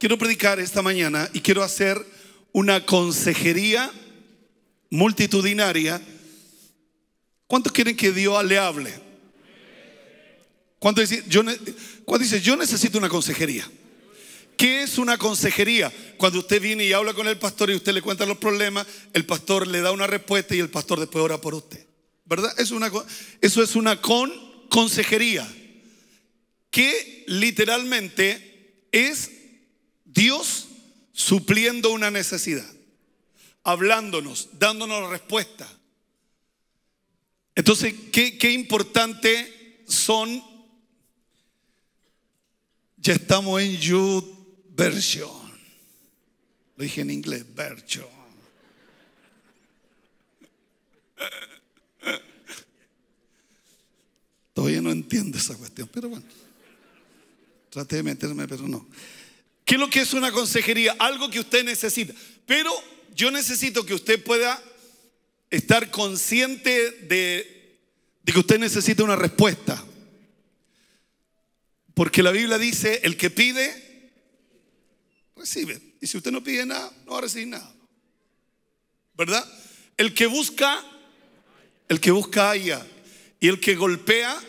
Quiero, predicar esta mañana y quiero hacer una consejería multitudinaria. ¿Cuántos quieren que Dios le hable? ¿Cuántos dicen, yo, necesito una consejería? ¿Qué es una consejería? Cuando usted viene y habla con el pastor y usted le cuenta los problemas, el pastor le da una respuesta y el pastor después ora por usted. ¿Verdad? Es una, eso es una con, consejería. Que literalmente es Dios supliendo una necesidad, hablándonos, dándonos la respuesta. Entonces, qué, importante son, ya estamos en You version, lo dije en inglés, version. Todavía no entiendo esa cuestión, pero bueno. Traté de meterme, pero no. ¿Qué es lo que es una consejería? Algo que usted necesita. Pero yo necesito que usted pueda estar consciente de, de que usted necesita una respuesta. Porque la Biblia dice, el que pide, recibe. Y si usted no pide nada, no va a recibir nada. ¿Verdad? El que busca, el que busca haya. Y el que golpea,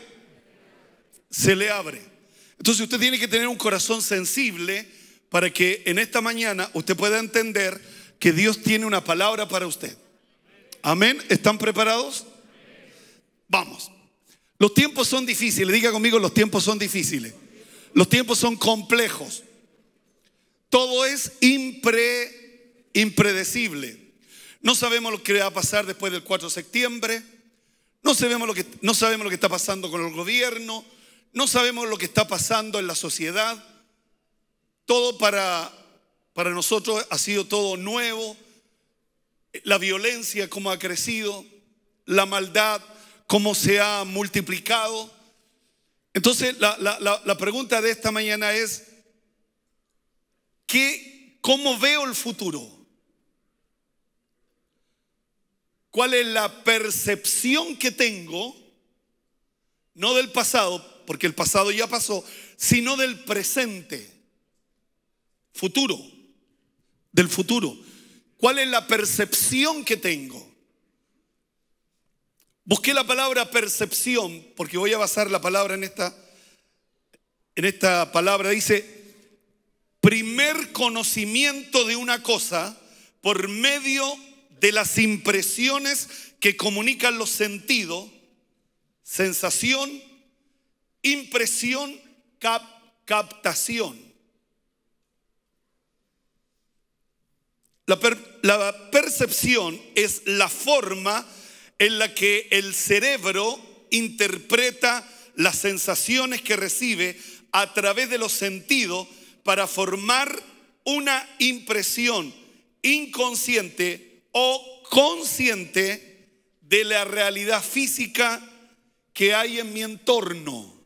se le abre. Entonces usted tiene que tener un corazón sensible para que en esta mañana usted pueda entender que Dios tiene una palabra para usted. Amén. ¿Están preparados? Vamos. Los tiempos son difíciles. Diga conmigo, los tiempos son difíciles. Los tiempos son complejos. Todo es impredecible. No sabemos lo que va a pasar después del 4 de septiembre. No sabemos, lo que, no sabemos lo que está pasando con el gobierno. No sabemos lo que está pasando en la sociedad. Todo para, para nosotros ha sido todo nuevo. La violencia, como ha crecido, la maldad, cómo se ha multiplicado. Entonces, la, la, la, pregunta de esta mañana es, ¿qué, ¿cómo veo el futuro? ¿Cuál es la percepción que tengo, no del pasado, porque el pasado ya pasó, sino del presente, futuro, del futuro. ¿Cuál es la percepción que tengo? Busqué la palabra percepción, porque voy a basar la palabra en esta, en esta palabra. Dice, primer conocimiento de una cosa por medio de las impresiones que comunican los sentidos, sensación, impresión, captación. la percepción es la forma en la que el cerebro interpreta las sensaciones que recibe a través de los sentidos para formar una impresión inconsciente o consciente de la realidad física que hay en mi entorno.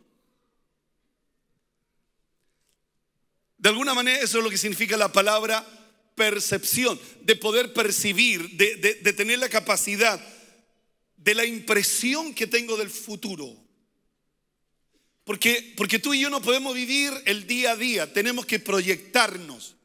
De alguna manera eso es lo que significa la palabra percepción, de poder percibir, de, tener la capacidad de la impresión que tengo del futuro. Porque, porque tú y yo no podemos vivir el día a día, tenemos que proyectarnos.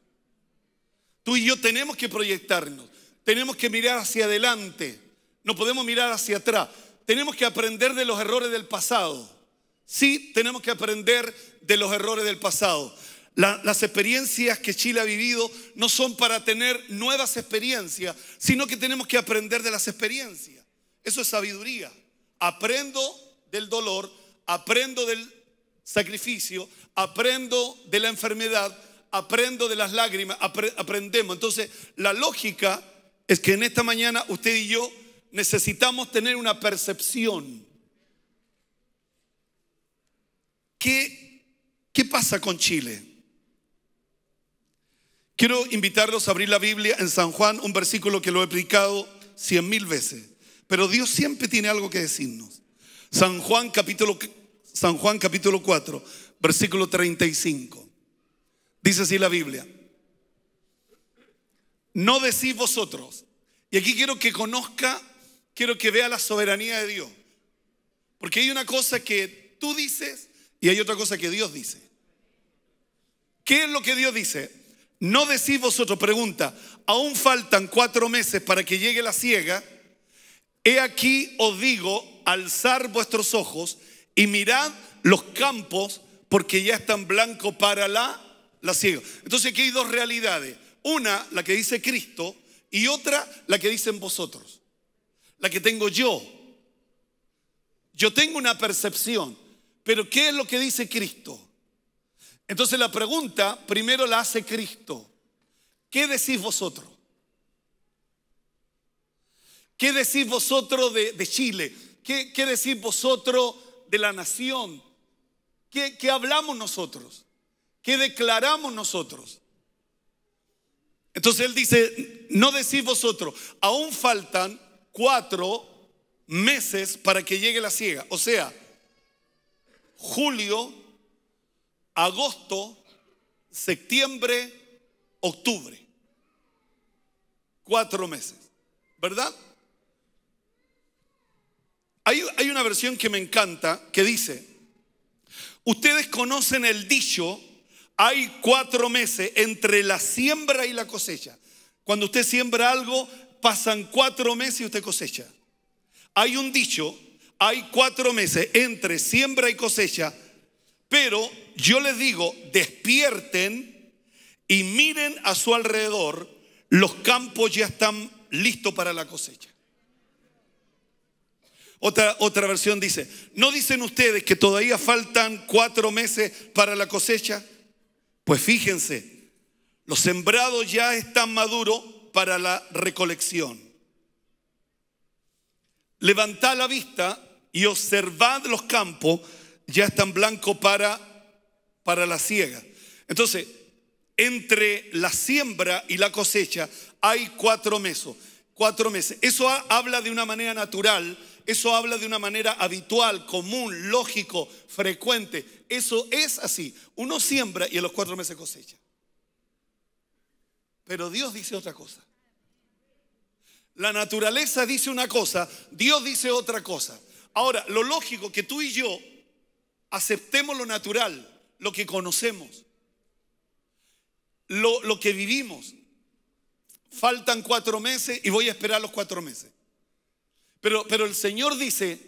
Tú y yo tenemos que proyectarnos, tenemos que mirar hacia adelante, no podemos mirar hacia atrás. Tenemos que aprender de los errores del pasado. Sí, tenemos que aprender de los errores del pasado las experiencias que Chile ha vivido no son para tener nuevas experiencias, sino que tenemos que aprender de las experiencias. Eso es sabiduría. Aprendo del dolor, aprendo del sacrificio, aprendo de la enfermedad, aprendo de las lágrimas, aprendemos. Entonces, la lógica es que en esta mañana usted y yo necesitamos tener una percepción. qué pasa con Chile? Quiero invitarlos a abrir la Biblia en San Juan, un versículo que lo he explicado cien mil veces, pero Dios siempre tiene algo que decirnos. San Juan capítulo, San Juan capítulo 4, versículo 35. Dice así la Biblia. No decís vosotros. Y aquí quiero que conozca, quiero que vea la soberanía de Dios. Porque hay una cosa que tú dices y hay otra cosa que Dios dice. ¿Qué es lo que Dios dice? no decís vosotros, pregunta, aún faltan cuatro meses para que llegue la ciega, he aquí os digo, alzar vuestros ojos y mirad los campos porque ya están blancos para la, la ciega. Entonces aquí hay dos realidades, una la que dice Cristo y otra la que dicen vosotros, la que tengo yo. Yo tengo una percepción, pero ¿qué es lo que dice Cristo? Entonces la pregunta primero la hace Cristo. ¿Qué decís vosotros? ¿Qué decís vosotros de, Chile? ¿Qué, decís vosotros de la nación? ¿Qué, ¿Qué hablamos nosotros? ¿Qué declaramos nosotros? Entonces él dice, no decís vosotros, aún faltan cuatro meses para que llegue la ciega. O sea, julio, agosto, septiembre, octubre. Cuatro meses, ¿verdad? Hay, una versión que me encanta que dice, ustedes conocen el dicho, hay cuatro meses entre la siembra y la cosecha. Cuando usted siembra algo, pasan cuatro meses y usted cosecha. Hay un dicho, hay cuatro meses entre siembra y cosecha, pero yo les digo, despierten y miren a su alrededor, los campos ya están listos para la cosecha. Otra, otra versión dice, ¿no dicen ustedes que todavía faltan cuatro meses para la cosecha? Pues fíjense, los sembrados ya están maduros para la recolección. Levantad la vista y observad los campos, ya están blancos para para la ciega Entonces, entre la siembra y la cosecha hay cuatro meses. Cuatro meses. Eso habla de una manera natural, eso habla de una manera habitual, común, lógico, frecuente. Eso es así. Uno siembra y en los cuatro meses cosecha. Pero Dios dice otra cosa. La naturaleza dice una cosa, Dios dice otra cosa. Ahora, lo lógico que tú y yo aceptemos lo natural lo que conocemos, lo, que vivimos. Faltan cuatro meses y voy a esperar los cuatro meses. Pero, pero el Señor dice,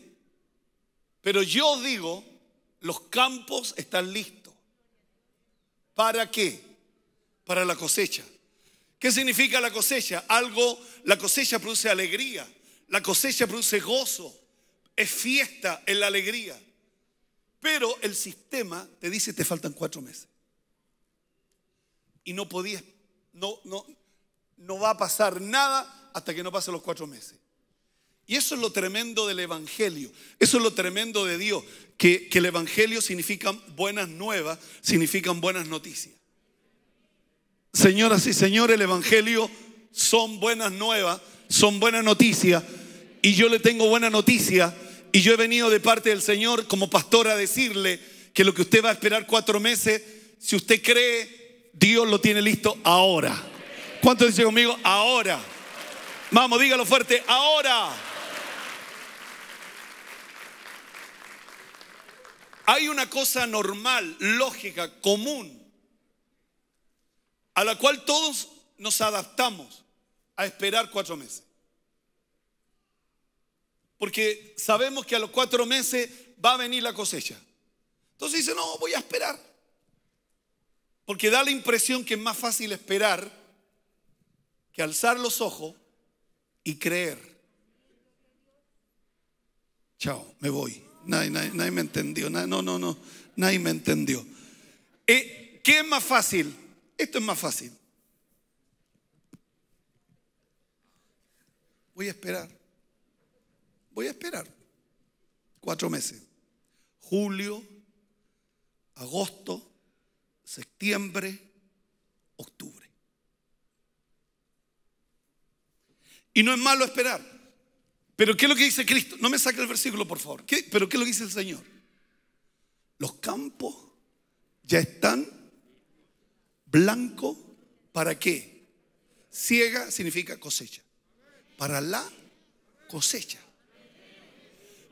pero yo digo, los campos están listos. ¿Para qué? Para la cosecha. ¿Qué significa la cosecha? Algo, la cosecha produce alegría, la cosecha produce gozo, es fiesta en la alegría. Pero el sistema te dice te faltan cuatro meses. Y no podías, no, no, no va a pasar nada hasta que no pasen los cuatro meses. Y eso es lo tremendo del Evangelio, eso es lo tremendo de Dios, que, el Evangelio significa buenas nuevas, significan buenas noticias. Señoras y señores, el Evangelio son buenas nuevas, son buenas noticias. Y yo le tengo buena noticia y yo he venido de parte del Señor como pastor a decirle que lo que usted va a esperar cuatro meses, si usted cree, Dios lo tiene listo ahora. ¿Cuánto dice conmigo? Ahora. Vamos, dígalo fuerte, ahora. Hay una cosa normal, lógica, común, a la cual todos nos adaptamos a esperar cuatro meses porque sabemos que a los cuatro meses va a venir la cosecha. Entonces dice, no, voy a esperar. Porque da la impresión que es más fácil esperar que alzar los ojos y creer. Chao, me voy. Nadie, me entendió. no, no, no. Nadie me entendió. Eh, ¿Qué es más fácil? Esto es más fácil. Voy a esperar. Voy a esperar cuatro meses. Julio, agosto, septiembre, octubre. Y no es malo esperar. Pero ¿qué es lo que dice Cristo? No me saque el versículo, por favor. ¿Pero qué es lo que dice el Señor? Los campos ya están blancos para qué? Ciega significa cosecha. Para la cosecha.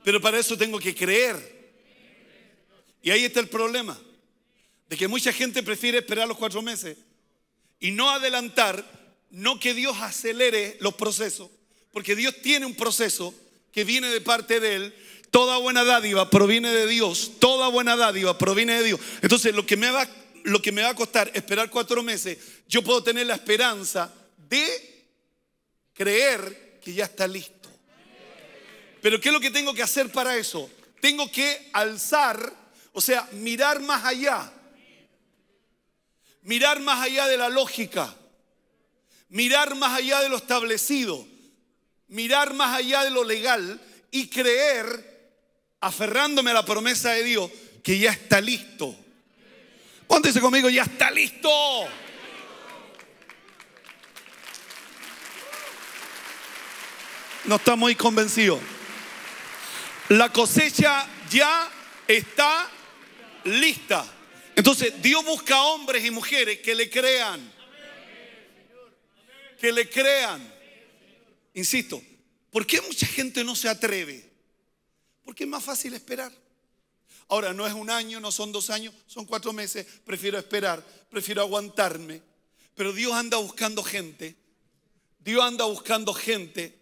Pero para eso tengo que creer. Y ahí está el problema, de que mucha gente prefiere esperar los cuatro meses y no adelantar, no que Dios acelere los procesos, porque Dios tiene un proceso que viene de parte de Él. Toda buena dádiva proviene de Dios, toda buena dádiva proviene de Dios. Entonces lo que me va, lo que me va a costar esperar cuatro meses, yo puedo tener la esperanza de creer que ya está listo. Pero ¿qué es lo que tengo que hacer para eso? Tengo que alzar, o sea, mirar más allá. Mirar más allá de la lógica. Mirar más allá de lo establecido. Mirar más allá de lo legal y creer, aferrándome a la promesa de Dios, que ya está listo. Póntese conmigo? Ya está listo. No está muy convencido. La cosecha ya está lista. Entonces, Dios busca hombres y mujeres que le crean. Que le crean. Insisto, ¿por qué mucha gente no se atreve? Porque es más fácil esperar. Ahora, no es un año, no son dos años, son cuatro meses. Prefiero esperar, prefiero aguantarme. Pero Dios anda buscando gente. Dios anda buscando gente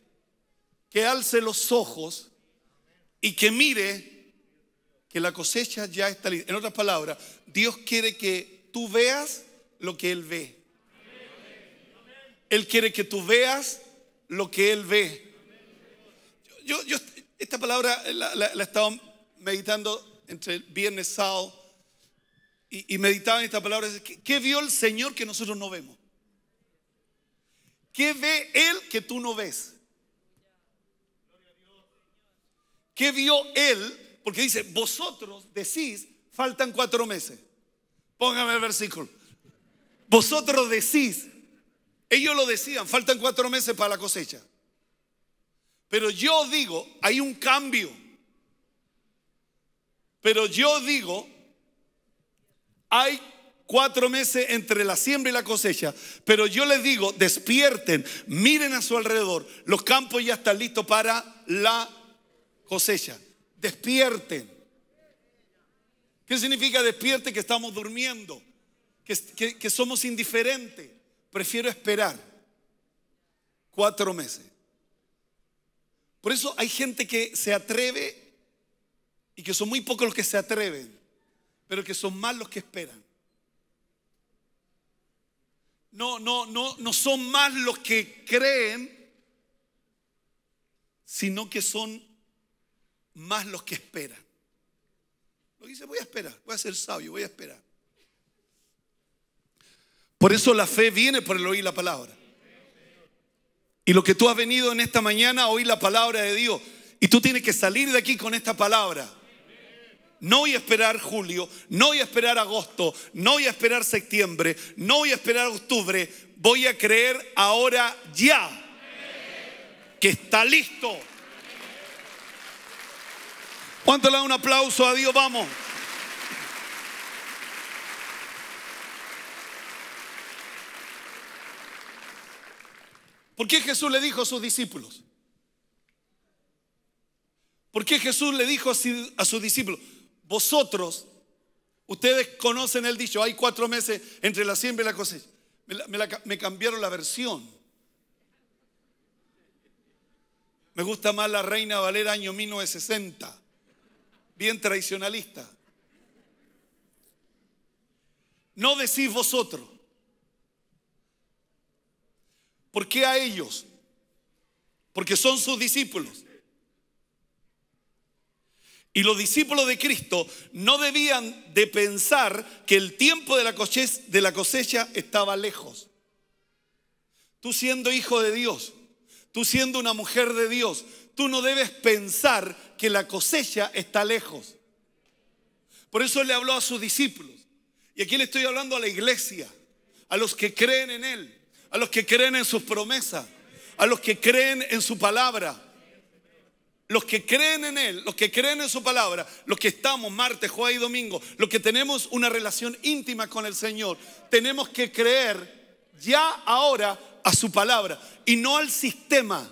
que alce los ojos y que mire que la cosecha ya está lista. En otras palabras, Dios quiere que tú veas lo que Él ve. Él quiere que tú veas lo que Él ve. Yo, yo esta palabra la, estaba estado meditando entre el viernes, sábado, y, meditaba en esta palabra. ¿qué, ¿Qué vio el Señor que nosotros no vemos? ¿Qué ve Él que tú no ves? ¿Qué vio él? Porque dice, vosotros decís, faltan cuatro meses. Póngame el versículo. Vosotros decís, ellos lo decían, faltan cuatro meses para la cosecha. Pero yo digo, hay un cambio. Pero yo digo, hay cuatro meses entre la siembra y la cosecha. Pero yo les digo, despierten, miren a su alrededor, los campos ya están listos para la cosecha. Despierten. ¿Qué significa despierten? Que estamos durmiendo, que, que somos indiferentes. Prefiero esperar cuatro meses. Por eso hay gente que se atreve y que son muy pocos los que se atreven, pero que son más los que esperan. No, no, no, no son más los que creen, sino que son más los que esperan. Lo dice, voy a esperar, voy a ser sabio, voy a esperar. Por eso la fe viene por el oír la palabra. Y lo que tú has venido en esta mañana a oír la palabra de Dios. Y tú tienes que salir de aquí con esta palabra. No voy a esperar julio, no voy a esperar agosto, no voy a esperar septiembre, no voy a esperar octubre. Voy a creer ahora ya que está listo. ¿Cuánto le da un aplauso a Dios? Vamos. ¿Por qué Jesús le dijo a sus discípulos? ¿Por qué Jesús le dijo a sus discípulos, vosotros, ustedes conocen el dicho, hay cuatro meses entre la siembra y la cosecha? Me, cambiaron la versión. Me gusta más la Reina Valera año 1960 bien tradicionalista. No decís vosotros. ¿Por qué a ellos? Porque son sus discípulos. Y los discípulos de Cristo no debían de pensar que el tiempo de la, cosecha, de la cosecha, estaba lejos. Tú siendo hijo de Dios, tú siendo una mujer de Dios, tú no debes pensar que la cosecha está lejos. Por eso le habló a sus discípulos. Y aquí le estoy hablando a la iglesia, a los que creen en Él, a los que creen en sus promesas, a los que creen en su palabra. Los que creen en Él, los que creen en su palabra, los que estamos martes, jueves y domingo, los que tenemos una relación íntima con el Señor, tenemos que creer ya ahora a su palabra y no al sistema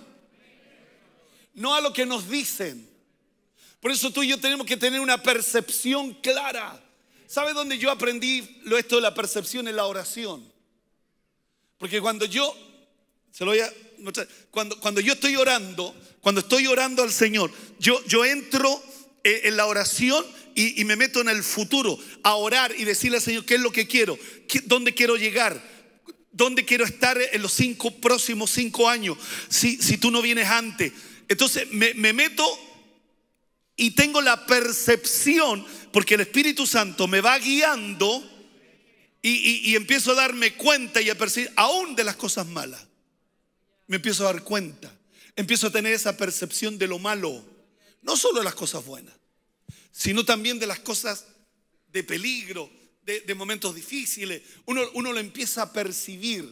no a lo que nos dicen. Por eso tú y yo tenemos que tener una percepción clara. ¿Sabes dónde yo aprendí lo esto de la percepción en la oración? Porque cuando yo se cuando, cuando yo estoy orando, cuando estoy orando al Señor, yo, yo entro eh, en la oración y, me meto en el futuro a orar y decirle al Señor qué es lo que quiero, dónde quiero llegar, dónde quiero estar en los cinco próximos cinco años, si, si tú no vienes antes. Entonces me, meto y tengo la percepción, porque el Espíritu Santo me va guiando y, empiezo a darme cuenta y a percibir aún de las cosas malas. Me empiezo a dar cuenta, empiezo a tener esa percepción de lo malo, no solo de las cosas buenas, sino también de las cosas de peligro, de, momentos difíciles. Uno, uno lo empieza a percibir,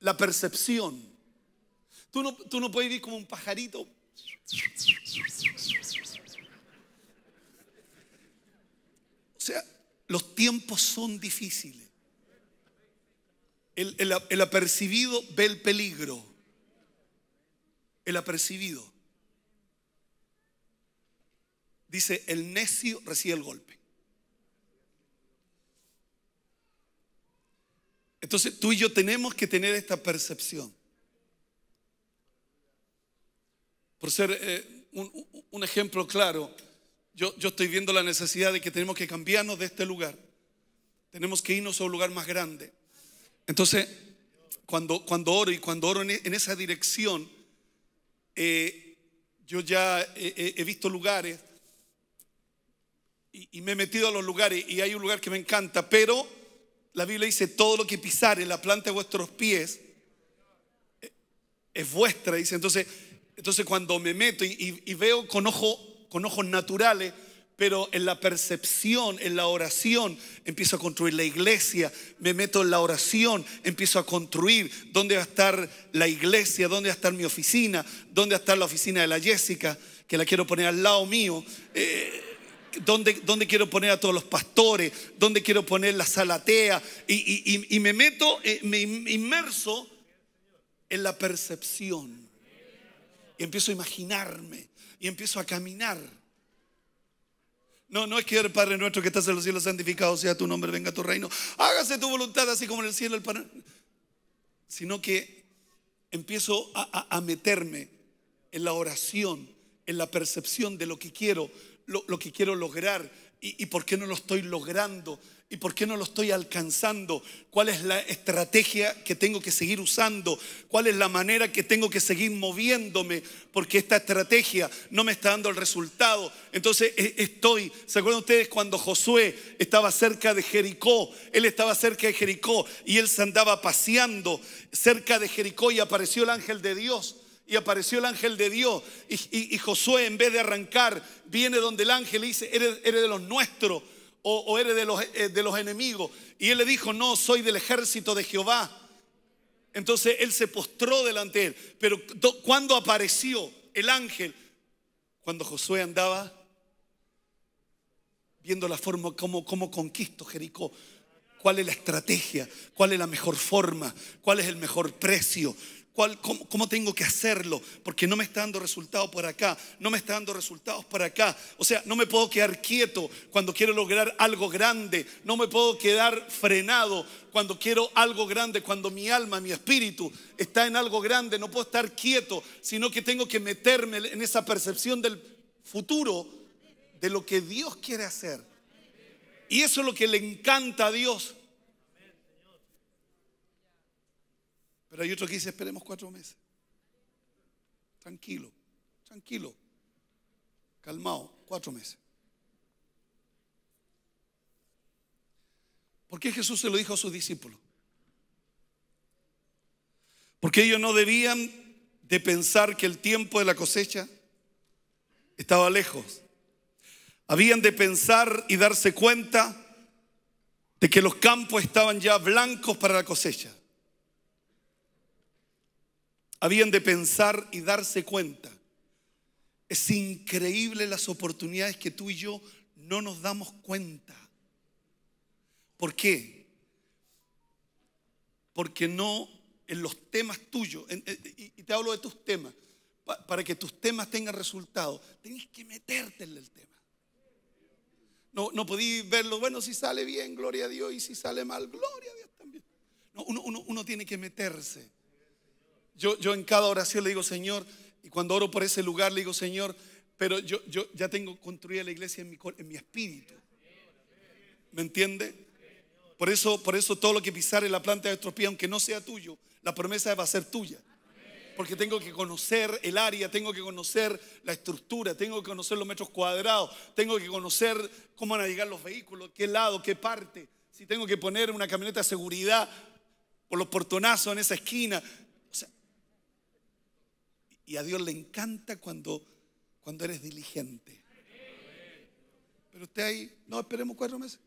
la percepción. Tú no, tú no puedes vivir como un pajarito. O sea, los tiempos son difíciles. El, el apercibido ve el peligro. El apercibido. Dice, el necio recibe el golpe. Entonces tú y yo tenemos que tener esta percepción. por ser eh, un, ejemplo claro, yo, yo estoy viendo la necesidad de que tenemos que cambiarnos de este lugar. Tenemos que irnos a un lugar más grande. Entonces, cuando, cuando oro y cuando oro en, esa dirección, eh, yo ya he, visto lugares y, y, me he metido a los lugares y hay un lugar que me encanta, pero la Biblia dice, todo lo que pisar en la planta de vuestros pies eh, es vuestra, dice. Entonces, entonces cuando me meto y, veo con, ojo, con ojos naturales, pero en la percepción, en la oración, empiezo a construir la iglesia, me meto en la oración, empiezo a construir dónde va a estar la iglesia, dónde va a estar mi oficina, dónde va a estar la oficina de la Jessica, que la quiero poner al lado mío, eh, dónde, quiero poner a todos los pastores, dónde quiero poner la salatea, y, me meto, eh, me inmerso en la percepción y empiezo a imaginarme y empiezo a caminar. No, no es que el Padre nuestro que estás en los cielos santificado sea tu nombre, venga a tu reino, hágase tu voluntad así como en el cielo el Padre. Sino que empiezo a, meterme en la oración, en la percepción de lo que quiero, lo, que quiero lograr y, y por qué no lo estoy logrando ¿Y por qué no lo estoy alcanzando? ¿Cuál es la estrategia que tengo que seguir usando? ¿Cuál es la manera que tengo que seguir moviéndome? Porque esta estrategia no me está dando el resultado. Entonces e, estoy, ¿se acuerdan ustedes cuando Josué estaba cerca de Jericó? Él estaba cerca de Jericó y él se andaba paseando cerca de Jericó y apareció el ángel de Dios y apareció el ángel de Dios. Y, Josué, en vez de arrancar, viene donde el ángel y dice, eres, eres de los nuestros o, eres de los, eh, de los enemigos? Y él le dijo, no, soy del ejército de Jehová. Entonces él se postró delante de él. Pero cuando apareció el ángel, cuando Josué andaba viendo la forma como, como conquisto Jericó, cuál es la estrategia, cuál es la mejor forma, cuál es el mejor precio, cómo, tengo que hacerlo? Porque no me está dando resultados por acá, no me está dando resultados por acá. O sea, no me puedo quedar quieto cuando quiero lograr algo grande, no me puedo quedar frenado cuando quiero algo grande, cuando mi alma, mi espíritu está en algo grande, no puedo estar quieto, sino que tengo que meterme en esa percepción del futuro, de lo que Dios quiere hacer. Y eso es lo que le encanta a Dios Pero hay otro que dice, esperemos cuatro meses. Tranquilo, tranquilo, calmado, cuatro meses. ¿Por qué Jesús se lo dijo a sus discípulos? Porque ellos no debían de pensar que el tiempo de la cosecha estaba lejos. Habían de pensar y darse cuenta de que los campos estaban ya blancos para la cosecha habían de pensar y darse cuenta. Es increíble las oportunidades que tú y yo no nos damos cuenta. ¿Por qué? Porque no en los temas tuyos, y te hablo de tus temas, para que tus temas tengan resultado, tenés que meterte en el tema. No, no podéis verlo, bueno, si sale bien, gloria a Dios, y si sale mal, gloria a Dios también. uno tiene que meterse. Yo, en cada oración le digo, Señor, y cuando oro por ese lugar le digo, Señor, pero yo, yo ya tengo construida la iglesia en mi, espíritu. ¿Me entiende? Por eso, por eso todo lo que pisare la planta de estropía aunque no sea tuyo, la promesa va a ser tuya. Porque tengo que conocer el área, tengo que conocer la estructura, tengo que conocer los metros cuadrados, tengo que conocer cómo van a llegar los vehículos, qué lado, qué parte. Si tengo que poner una camioneta de seguridad por los portonazos en esa esquina, y a Dios le encanta cuando, cuando eres diligente. Pero usted ahí, no, esperemos cuatro meses.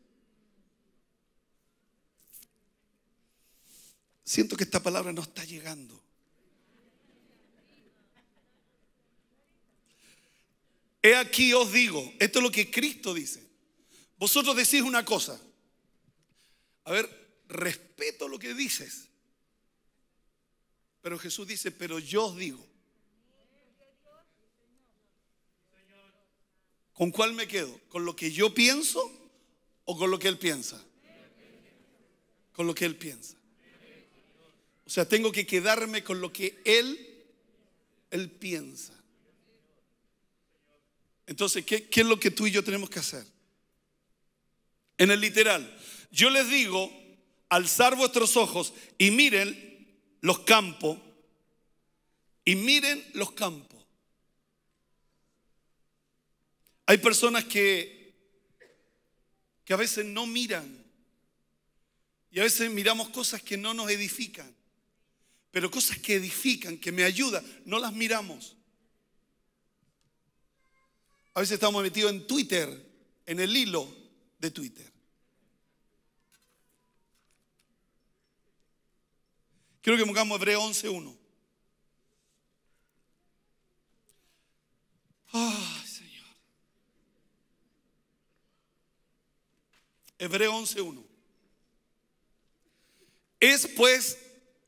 Siento que esta palabra no está llegando. He aquí os digo, esto es lo que Cristo dice. Vosotros decís una cosa. A ver, respeto lo que dices. Pero Jesús dice, pero yo os digo. ¿Con cuál me quedo? ¿Con lo que yo pienso o con lo que él piensa? Con lo que él piensa. O sea, tengo que quedarme con lo que él, él piensa. Entonces, ¿qué, ¿qué es lo que tú y yo tenemos que hacer? En el literal, yo les digo, alzar vuestros ojos y miren los campos, y miren los campos Hay personas que, que a veces no miran y a veces miramos cosas que no nos edifican, pero cosas que edifican, que me ayudan, no las miramos. A veces estamos metidos en Twitter, en el hilo de Twitter. Creo que pongamos Hebreo 11.1. Ah. Hebreo 11.1. Es pues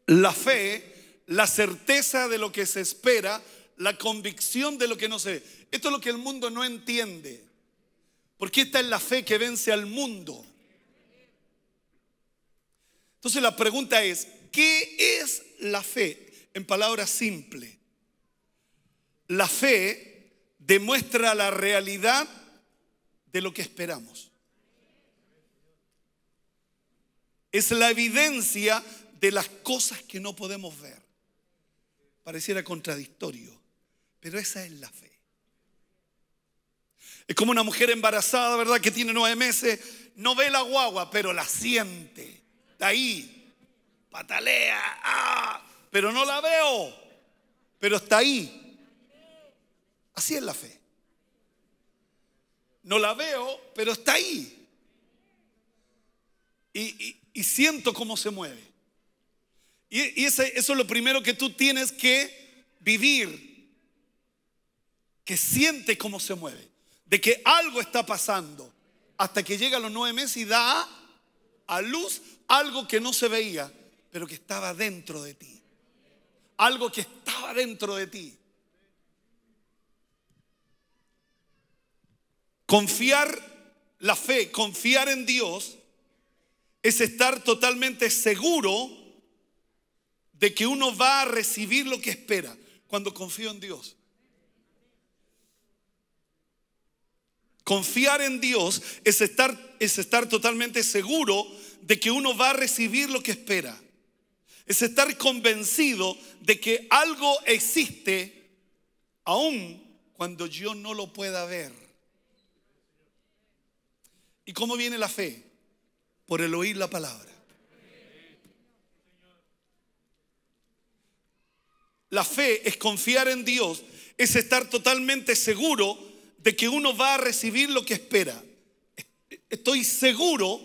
la fe, la certeza de lo que se espera, la convicción de lo que no se ve. Esto es lo que el mundo no entiende. Porque esta es la fe que vence al mundo. Entonces la pregunta es, ¿qué es la fe? En palabras simples, la fe demuestra la realidad de lo que esperamos. Es la evidencia de las cosas que no podemos ver. Pareciera contradictorio, pero esa es la fe. Es como una mujer embarazada, ¿verdad? Que tiene nueve meses, no ve la guagua, pero la siente. Está ahí, patalea, ¡ah! pero no la veo, pero está ahí. Así es la fe. No la veo, pero está ahí. Y, y, y siento cómo se mueve. Y, eso es lo primero que tú tienes que vivir, que siente cómo se mueve, de que algo está pasando, hasta que llega a los nueve meses y da a luz algo que no se veía, pero que estaba dentro de ti. Algo que estaba dentro de ti. Confiar la fe, confiar en Dios es estar totalmente seguro de que uno va a recibir lo que espera cuando confío en Dios. Confiar en Dios es estar, es estar totalmente seguro de que uno va a recibir lo que espera. Es estar convencido de que algo existe aún cuando yo no lo pueda ver. ¿Y cómo viene la fe? por el oír la palabra. La fe es confiar en Dios, es estar totalmente seguro de que uno va a recibir lo que espera. Estoy seguro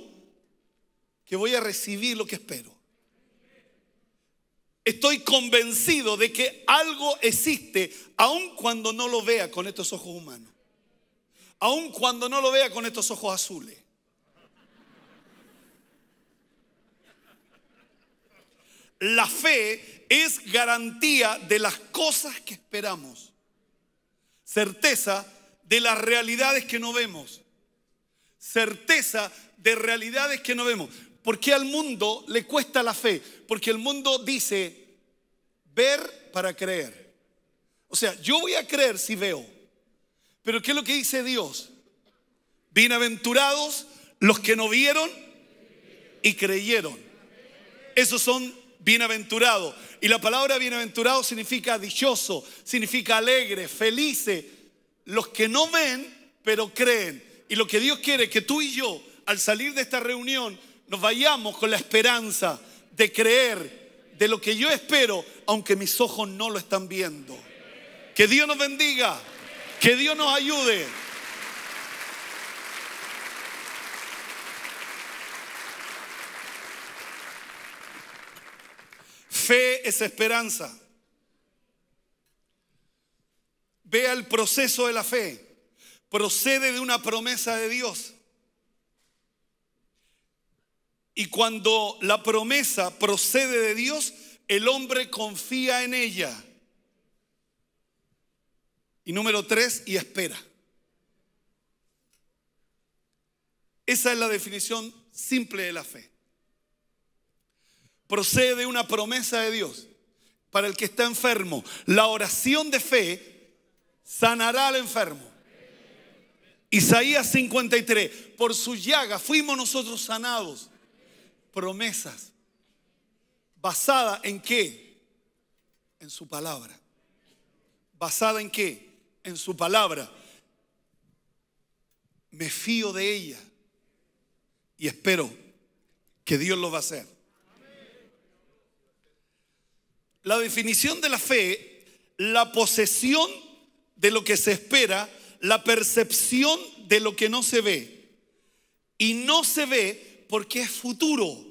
que voy a recibir lo que espero. Estoy convencido de que algo existe, aun cuando no lo vea con estos ojos humanos, aun cuando no lo vea con estos ojos azules. La fe es garantía de las cosas que esperamos, certeza de las realidades que no vemos, certeza de realidades que no vemos. ¿Por qué al mundo le cuesta la fe? Porque el mundo dice ver para creer. O sea, yo voy a creer si veo. Pero ¿qué es lo que dice Dios? Bienaventurados los que no vieron y creyeron. Esos son bienaventurado. Y la palabra bienaventurado significa dichoso, significa alegre, Felice Los que no ven, pero creen. Y lo que Dios quiere es que tú y yo, al salir de esta reunión, nos vayamos con la esperanza de creer de lo que yo espero, aunque mis ojos no lo están viendo. Que Dios nos bendiga, que Dios nos ayude. Fe es esperanza. Vea el proceso de la fe. Procede de una promesa de Dios. Y cuando la promesa procede de Dios, el hombre confía en ella. Y número tres, y espera. Esa es la definición simple de la fe procede una promesa de Dios para el que está enfermo. La oración de fe sanará al enfermo. Isaías 53, por su llaga fuimos nosotros sanados. Promesas. ¿Basada en qué? En su palabra. ¿Basada en qué? En su palabra. Me fío de ella y espero que Dios lo va a hacer. La definición de la fe, la posesión de lo que se espera, la percepción de lo que no se ve. Y no se ve porque es futuro.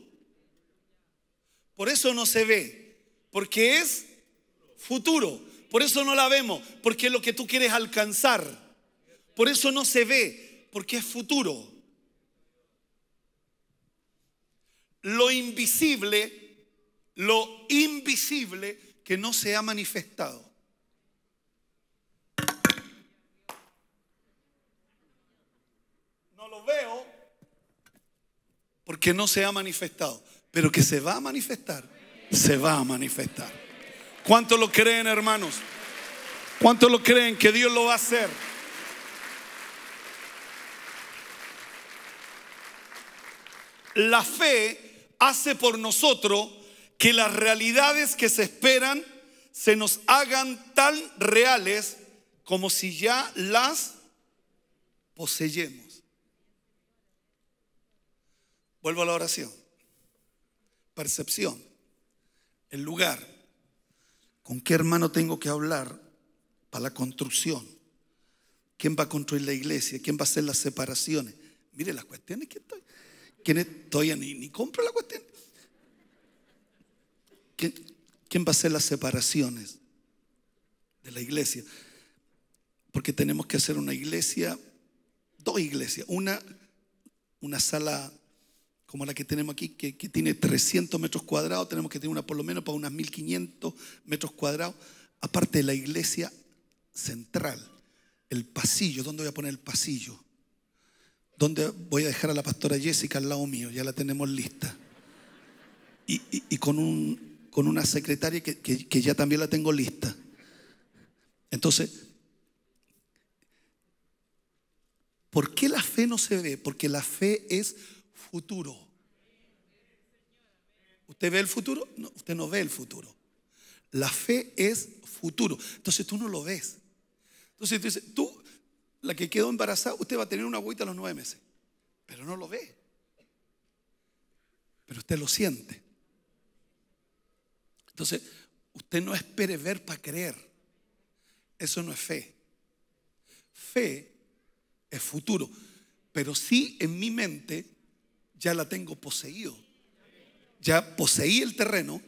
Por eso no se ve, porque es futuro. Por eso no la vemos, porque es lo que tú quieres alcanzar. Por eso no se ve, porque es futuro. Lo invisible lo invisible que no se ha manifestado. No lo veo porque no se ha manifestado, pero que se va a manifestar, se va a manifestar. ¿Cuánto lo creen, hermanos? ¿Cuánto lo creen que Dios lo va a hacer? La fe hace por nosotros que las realidades que se esperan se nos hagan tan reales como si ya las poseyemos. Vuelvo a la oración. Percepción. El lugar. ¿Con qué hermano tengo que hablar para la construcción? ¿Quién va a construir la iglesia? ¿Quién va a hacer las separaciones? Mire las cuestiones que estoy. ¿Quién estoy? Ni, ni compro la cuestión. ¿Quién, va a hacer las separaciones de la iglesia? Porque tenemos que hacer una iglesia, dos iglesias, una, una sala como la que tenemos aquí, que, tiene 300 metros cuadrados, tenemos que tener una por lo menos para unas 1500 metros cuadrados, aparte de la iglesia central, el pasillo, ¿dónde voy a poner el pasillo? ¿Dónde voy a dejar a la pastora Jessica al lado mío? Ya la tenemos lista. y con un con una secretaria que, ya también la tengo lista. Entonces, ¿por qué la fe no se ve? Porque la fe es futuro. ¿Usted ve el futuro? usted no ve el futuro. La fe es futuro. Entonces tú no lo ves. Entonces tú dices, tú, la que quedó embarazada, usted va a tener una agüita a los nueve meses. Pero no lo ve. Pero usted lo siente. Entonces, usted no espere ver para creer. Eso no es fe. Fe es futuro. Pero sí en mi mente ya la tengo poseído. Ya poseí el terreno.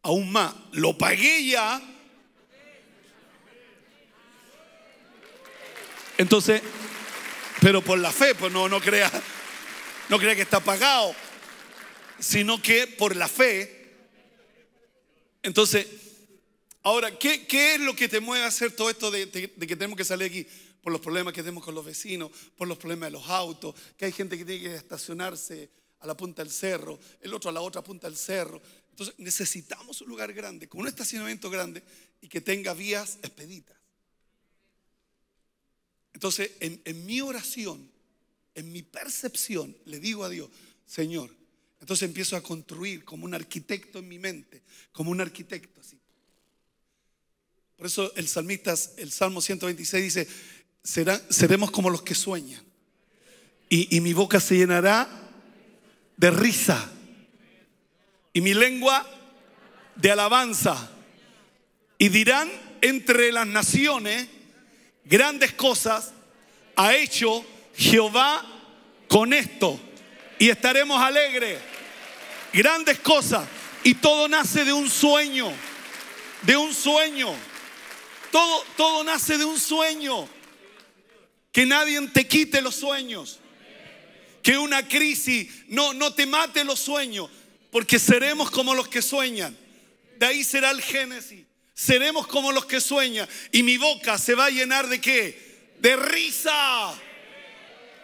Aún más, lo pagué ya. Entonces, pero por la fe, pues no, no crea, no crea que está pagado, sino que por la fe entonces, ahora, ¿qué, es lo que te mueve a hacer todo esto de, que tenemos que salir aquí? Por los problemas que tenemos con los vecinos, por los problemas de los autos, que hay gente que tiene que estacionarse a la punta del cerro, el otro a la otra punta del cerro. Entonces necesitamos un lugar grande, con un estacionamiento grande y que tenga vías expeditas. Entonces, en, en mi oración, en mi percepción, le digo a Dios, Señor, entonces empiezo a construir como un arquitecto en mi mente, como un arquitecto así. Por eso el salmista, el Salmo 126 dice, seremos como los que sueñan. y mi boca se llenará de risa. Y mi lengua de alabanza. Y dirán entre las naciones, grandes cosas ha hecho Jehová con esto. Y estaremos alegres grandes cosas. Y todo nace de un sueño, de un sueño. Todo, todo nace de un sueño. Que nadie te quite los sueños. Que una crisis no, no te mate los sueños. Porque seremos como los que sueñan. De ahí será el Génesis. Seremos como los que sueñan. Y mi boca se va a llenar de qué? De risa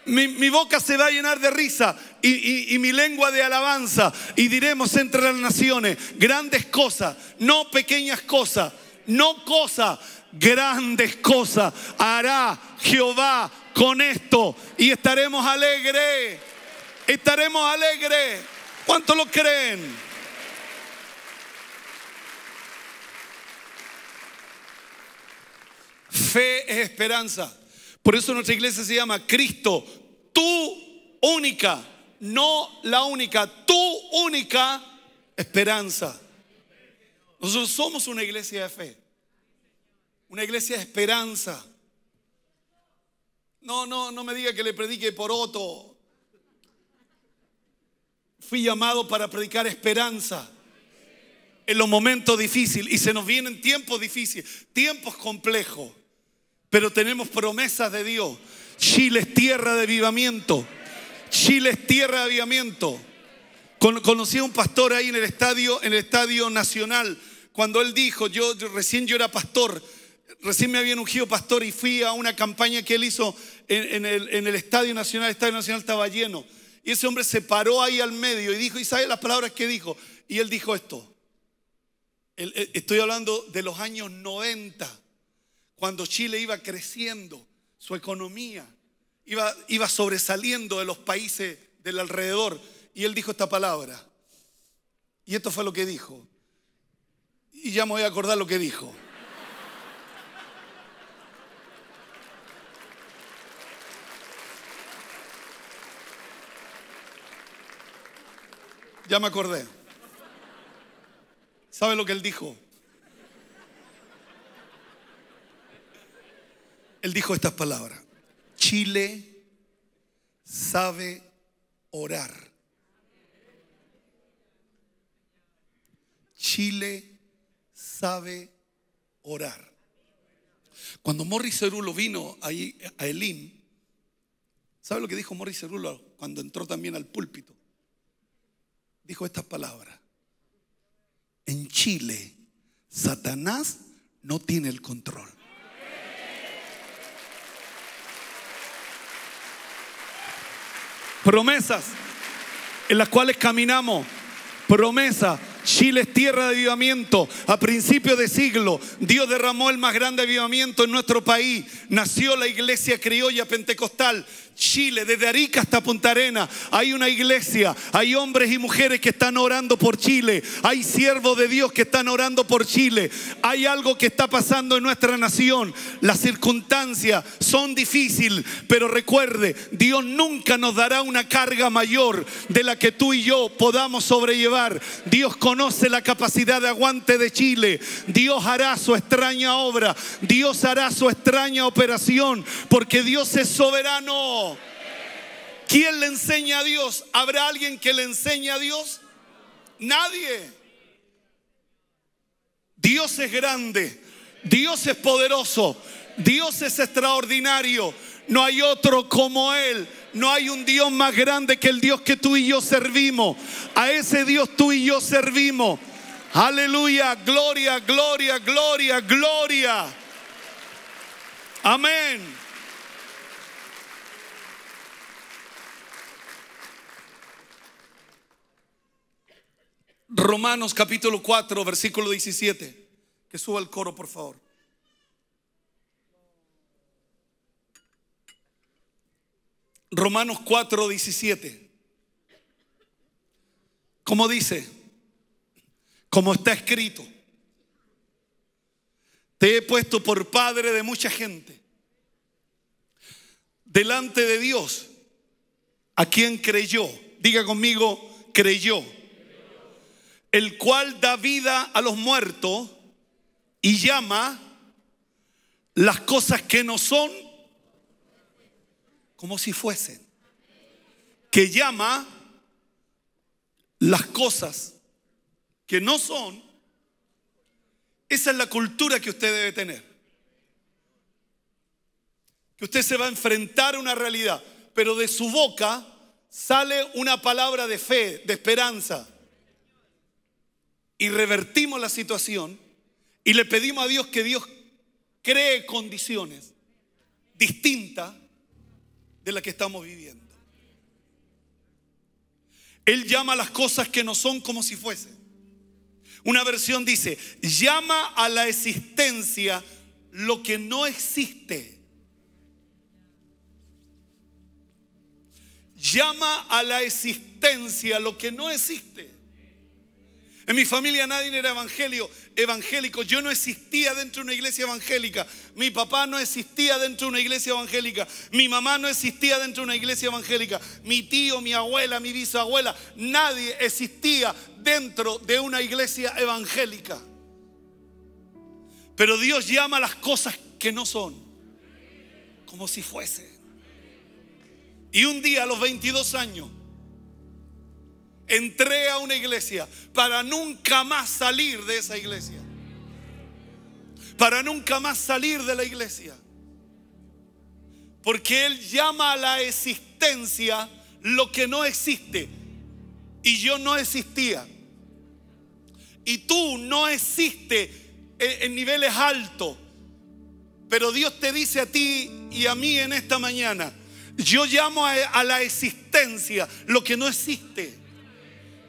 mi, boca se va a llenar de risa y, mi lengua de alabanza. Y diremos entre las naciones, grandes cosas, no pequeñas cosas, no cosas, grandes cosas hará Jehová con esto. Y estaremos alegres, estaremos alegres. ¿Cuántos lo creen? Fe es esperanza. Por eso nuestra iglesia se llama Cristo, tu única, no la única, tu única esperanza. Nosotros somos una iglesia de fe, una iglesia de esperanza. No, no, no me diga que le predique por otro. Fui llamado para predicar esperanza en los momentos difíciles y se nos vienen tiempos difíciles, tiempos complejos. Pero tenemos promesas de Dios. Chile es tierra de avivamiento. Chile es tierra de avivamiento. conocí a un pastor ahí en el estadio, en el estadio nacional, cuando él dijo, yo, recién yo era pastor, recién me habían ungido pastor y fui a una campaña que él hizo en, el, estadio nacional, el estadio nacional estaba lleno. Y ese hombre se paró ahí al medio y dijo, ¿y sabe las palabras que dijo? Y él dijo esto. Eh, estoy hablando de los años 90 cuando Chile iba creciendo, su economía iba, iba sobresaliendo de los países del alrededor. Y él dijo esta palabra. Y esto fue lo que dijo. Y ya me voy a acordar lo que dijo. Ya me acordé. ¿Sabe lo que él dijo? él dijo estas palabras. Chile sabe orar. Chile sabe orar. Cuando Morris Cerulo vino ahí a Elim, ¿sabe lo que dijo Morris Cerulo cuando entró también al púlpito? Dijo estas palabras. En Chile, Satanás no tiene el control. promesas en las cuales caminamos, promesa Chile es tierra de avivamiento. A principios de siglo, Dios derramó el más grande avivamiento en nuestro país. Nació la iglesia criolla pentecostal. Chile, desde Arica hasta Punta Arena, hay una iglesia, hay hombres y mujeres que están orando por Chile, hay siervos de Dios que están orando por Chile, hay algo que está pasando en nuestra nación, las circunstancias son difíciles, pero recuerde, Dios nunca nos dará una carga mayor de la que tú y yo podamos sobrellevar. Dios conoce la capacidad de aguante de Chile, Dios hará su extraña obra, Dios hará su extraña operación, porque Dios es soberano. ¿Quién le enseña a Dios? ¿Habrá alguien que le enseñe a Dios? Nadie. Dios es grande, Dios es poderoso, Dios es extraordinario. No hay otro como Él. No hay un Dios más grande que el Dios que tú y yo servimos. A ese Dios tú y yo servimos. Aleluya, gloria, gloria, gloria, gloria. Amén. Romanos capítulo 4, versículo 17. Que suba el coro, por favor. Romanos 4, 17. Como dice, como está escrito, te he puesto por padre de mucha gente, delante de Dios, a quien creyó, diga conmigo, creyó el cual da vida a los muertos y llama las cosas que no son como si fuesen. Que llama las cosas que no son. Esa es la cultura que usted debe tener. Que usted se va a enfrentar a una realidad, pero de su boca sale una palabra de fe, de esperanza y revertimos la situación y le pedimos a Dios que Dios cree condiciones distintas de las que estamos viviendo. Él llama las cosas que no son como si fuesen. Una versión dice, llama a la existencia lo que no existe. Llama a la existencia lo que no existe. En mi familia nadie era evangelio, evangélico. Yo no existía dentro de una iglesia evangélica. Mi papá no existía dentro de una iglesia evangélica. Mi mamá no existía dentro de una iglesia evangélica. Mi tío, mi abuela, mi bisabuela, nadie existía dentro de una iglesia evangélica. Pero Dios llama a las cosas que no son como si fuese. Y un día a los 22 años Entré a una iglesia para nunca más salir de esa iglesia. Para nunca más salir de la iglesia. Porque Él llama a la existencia lo que no existe. Y yo no existía. Y tú no existes en, niveles altos. Pero Dios te dice a ti y a mí en esta mañana, yo llamo a la existencia lo que no existe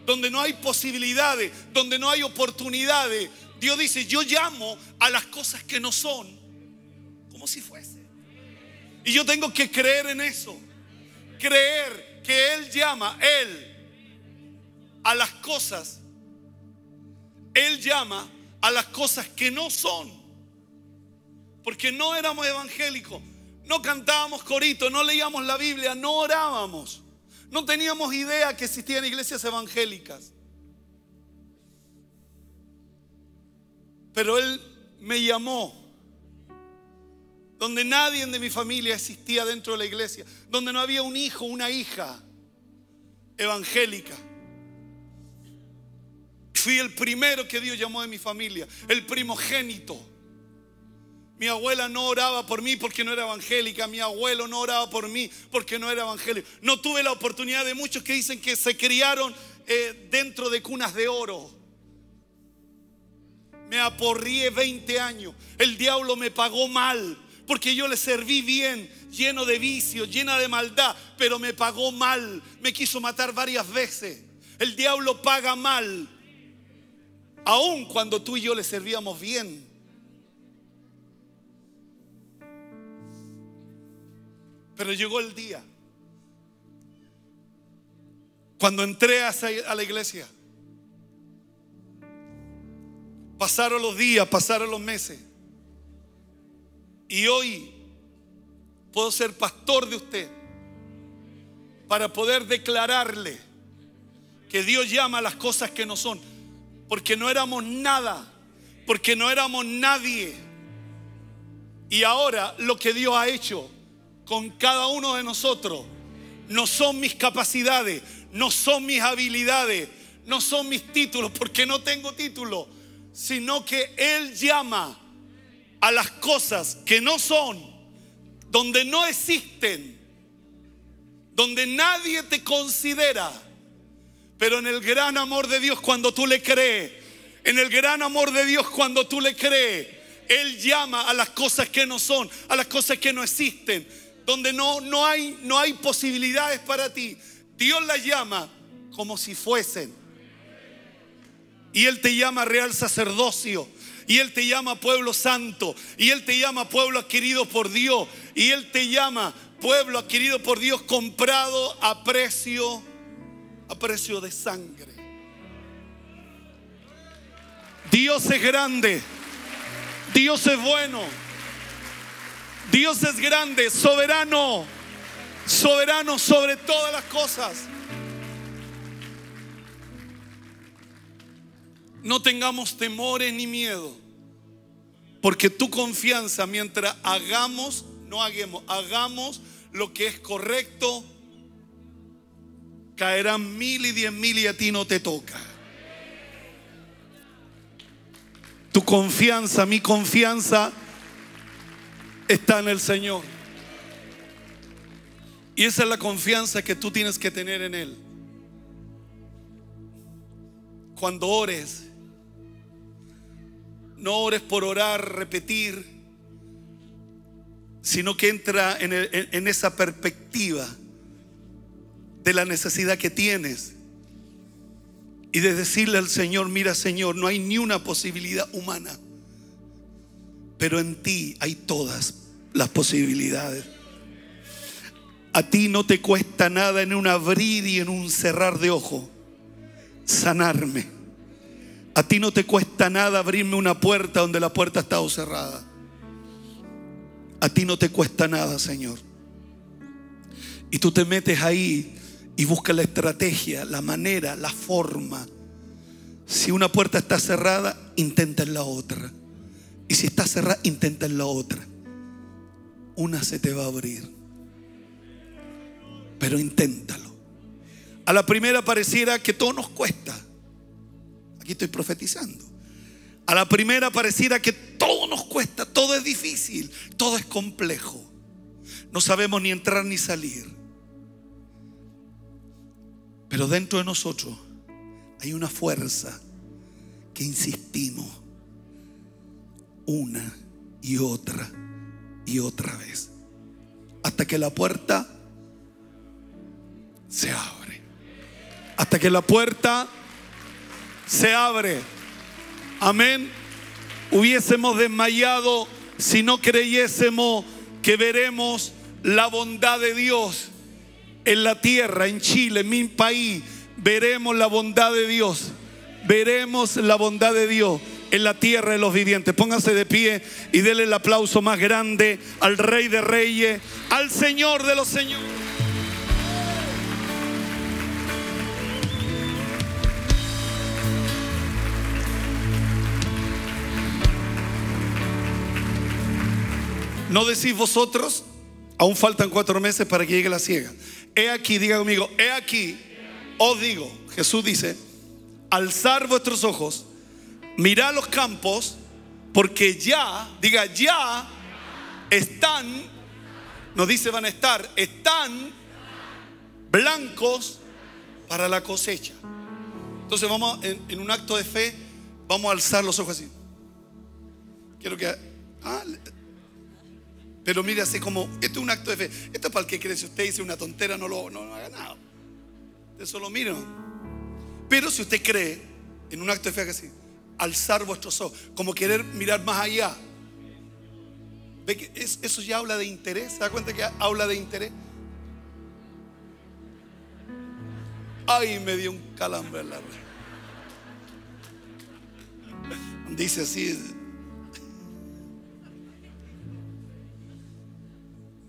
donde no hay posibilidades, donde no hay oportunidades, Dios dice, yo llamo a las cosas que no son, como si fuese. Y yo tengo que creer en eso, creer que Él llama, Él, a las cosas, Él llama a las cosas que no son. Porque no éramos evangélicos, no cantábamos corito, no leíamos la Biblia, no orábamos. No teníamos idea que existían iglesias evangélicas. Pero Él me llamó donde nadie de mi familia existía dentro de la iglesia, donde no había un hijo, una hija evangélica. Fui el primero que Dios llamó de mi familia, el primogénito. Mi abuela no oraba por mí porque no era evangélica. Mi abuelo no oraba por mí porque no era evangélico. No tuve la oportunidad de muchos que dicen que se criaron eh, dentro de cunas de oro. Me aporrié 20 años. El diablo me pagó mal porque yo le serví bien, lleno de vicio, llena de maldad, pero me pagó mal. Me quiso matar varias veces. El diablo paga mal. Aun cuando tú y yo le servíamos bien. Pero llegó el día. Cuando entré a la iglesia, pasaron los días, pasaron los meses. Y hoy puedo ser pastor de usted para poder declararle que Dios llama a las cosas que no son. Porque no éramos nada, porque no éramos nadie. Y ahora lo que Dios ha hecho con cada uno de nosotros. No son mis capacidades, no son mis habilidades, no son mis títulos, porque no tengo título, sino que Él llama a las cosas que no son, donde no existen, donde nadie te considera. Pero en el gran amor de Dios cuando tú le crees, en el gran amor de Dios cuando tú le crees, Él llama a las cosas que no son, a las cosas que no existen donde no, no, hay, no hay posibilidades para ti. Dios las llama como si fuesen. Y Él te llama real sacerdocio. Y Él te llama pueblo santo. Y Él te llama pueblo adquirido por Dios. Y Él te llama pueblo adquirido por Dios, comprado a precio, a precio de sangre. Dios es grande. Dios es bueno. Dios es grande, soberano, soberano sobre todas las cosas. No tengamos temores ni miedo, porque tu confianza mientras hagamos, no hagamos, hagamos lo que es correcto, caerán mil y diez mil y a ti no te toca. Tu confianza, mi confianza está en el Señor. Y esa es la confianza que tú tienes que tener en Él. Cuando ores, no ores por orar, repetir, sino que entra en, en esa perspectiva de la necesidad que tienes y de decirle al Señor, mira Señor, no hay ni una posibilidad humana pero en ti hay todas las posibilidades. A ti no te cuesta nada en un abrir y en un cerrar de ojo sanarme. A ti no te cuesta nada abrirme una puerta donde la puerta ha estado cerrada. A ti no te cuesta nada, Señor. Y tú te metes ahí y buscas la estrategia, la manera, la forma. Si una puerta está cerrada, intenta en la otra. Y si está cerrada, intenta en la otra. Una se te va a abrir. Pero inténtalo. A la primera pareciera que todo nos cuesta. Aquí estoy profetizando. A la primera pareciera que todo nos cuesta, todo es difícil, todo es complejo. No sabemos ni entrar ni salir. Pero dentro de nosotros hay una fuerza que insistimos una y otra y otra vez. Hasta que la puerta se abre. Hasta que la puerta se abre. Amén. Hubiésemos desmayado si no creyésemos que veremos la bondad de Dios en la tierra, en Chile, en mi país. Veremos la bondad de Dios. Veremos la bondad de Dios en la tierra de los vivientes. Póngase de pie y denle el aplauso más grande al Rey de Reyes, al Señor de los Señores. ¿No decís vosotros? Aún faltan cuatro meses para que llegue la ciega. He aquí, diga conmigo, he aquí, os oh, digo, Jesús dice, alzar vuestros ojos mirá los campos, porque ya, diga ya, están, nos dice van a estar, están blancos para la cosecha. Entonces vamos, en, un acto de fe, vamos a alzar los ojos así. Quiero que... Ah, pero mire así como, esto es un acto de fe. Esto es para el que cree, si usted dice una tontera, no lo no, haga nada. Usted solo mira. Pero si usted cree en un acto de fe, Haga así alzar vuestros ojos, como querer mirar más allá. ¿Ve que eso ya habla de interés? ¿Se da cuenta que habla de interés? Ay, me dio un calambre la red. Dice así.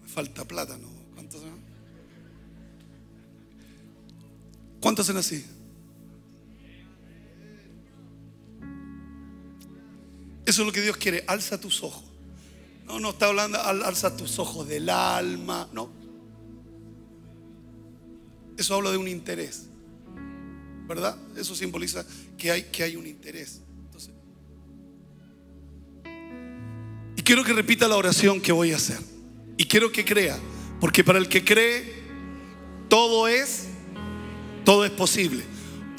Me falta plátano. ¿Cuántos son? ¿Cuántos son así? Eso es lo que Dios quiere. Alza tus ojos. No, no está hablando, alza tus ojos del alma. No. Eso habla de un interés. ¿Verdad? Eso simboliza que hay, que hay un interés. y quiero que repita la oración que voy a hacer. Y quiero que crea. Porque para el que cree, todo es, todo es posible.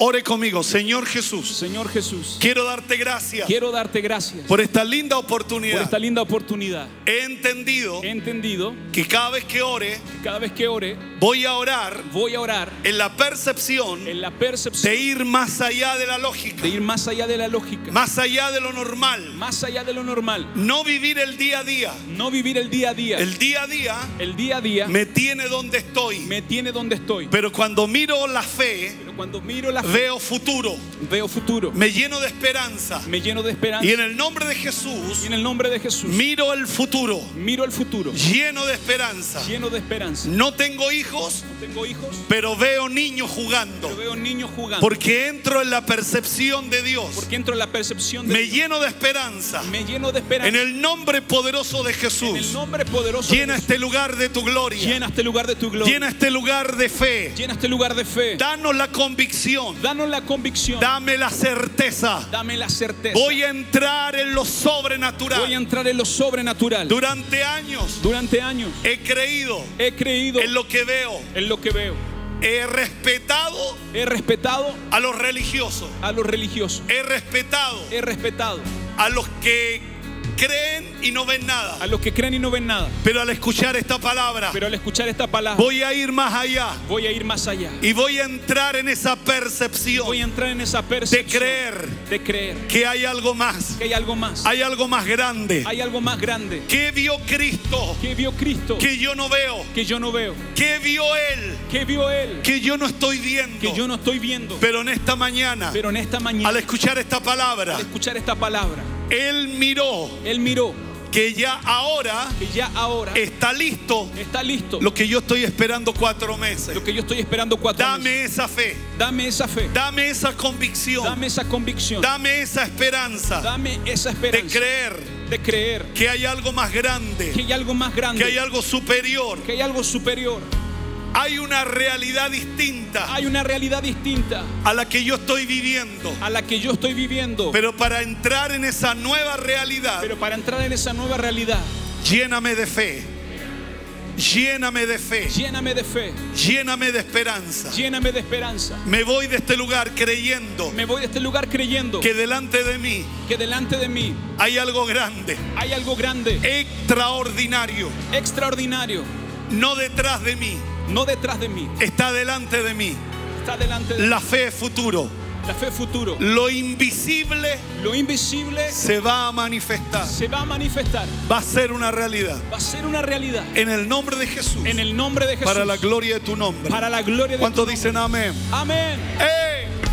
Ore conmigo, Señor Jesús. Señor Jesús. Quiero darte gracias. Quiero darte gracias por esta linda oportunidad. Por esta linda oportunidad. He entendido, he entendido que cada vez que ore, cada vez que ore, voy a orar, voy a orar en la percepción, en la percepción de ir más allá de la lógica, de ir más allá de la lógica, más allá de lo normal, más allá de lo normal. No vivir el día a día, no vivir el día a día. El día a día, el día a día me tiene donde estoy, me tiene donde estoy. Pero cuando miro la fe cuando miro la veo futuro. Veo futuro. Me lleno de esperanza. Me lleno de esperanza. Y en el nombre de Jesús. Y en el nombre de Jesús. Miro el futuro. Miro el futuro. Lleno de esperanza. Lleno de esperanza. No tengo hijos. No tengo hijos. Pero veo niños jugando. Pero veo niños jugando. Porque entro en la percepción de Dios. Porque entro en la percepción de Me lleno de esperanza. Me lleno de esperanza. En el nombre poderoso de Jesús. En el nombre poderoso. Llena este lugar de tu gloria. Llena este lugar de tu gloria. Llena este lugar de fe. Llena este lugar de fe. Danos la convicción. Danos la convicción. Dame la certeza. Dame la certeza. Voy a entrar en lo sobrenatural. Voy a entrar en lo sobrenatural. Durante años. Durante años. He creído. He creído. En lo que veo. En lo que veo. He respetado, he respetado a los religiosos, a los religiosos. He respetado, he respetado a los que creen y no ven nada. A los que creen y no ven nada. Pero al escuchar esta palabra. Pero al escuchar esta palabra. Voy a ir más allá. Voy a ir más allá. Y voy a entrar en esa percepción. Voy a entrar en esa percepción. De creer. De creer. Que hay algo más. Que hay algo más. Hay algo más grande. Hay algo más grande. Que vio Cristo. Que vio Cristo. Que yo no veo. Que yo no veo. Que vio Él. Que vio Él. Que yo no estoy viendo. Que yo no estoy viendo. Pero en esta mañana. Pero en esta mañana. Al escuchar esta palabra. Al escuchar esta palabra él miró. Él miró que ya ahora, que ya ahora está listo, está listo lo que yo estoy esperando cuatro meses. Lo que yo estoy esperando cuatro dame Esa fe, dame esa fe. Dame esa convicción. Dame esa convicción. Dame esa esperanza. Dame esa esperanza. De creer. De creer. Que hay algo más grande. Que hay algo más grande. Que hay algo superior. Que hay algo superior. Hay una realidad distinta. Hay una realidad distinta a la que yo estoy viviendo. A la que yo estoy viviendo. Pero para entrar en esa nueva realidad. Pero para entrar en esa nueva realidad. Lléname de fe. Lléname de fe. Lléname de fe. Lléname de esperanza. Lléname de esperanza. Me voy de este lugar creyendo. Me voy de este lugar creyendo que delante de mí, que delante de mí hay algo grande. Hay algo grande. Extraordinario. Extraordinario. No detrás de mí no detrás de mí. Está delante de mí. Está delante de La fe es futuro. La fe futuro. Lo invisible, lo invisible se va a manifestar. Se va a manifestar. Va a ser una realidad. Va a ser una realidad. En el nombre de Jesús. En el nombre de Jesús. Para la gloria de tu nombre. Para la gloria de ¿Cuántos dicen amén? Amén.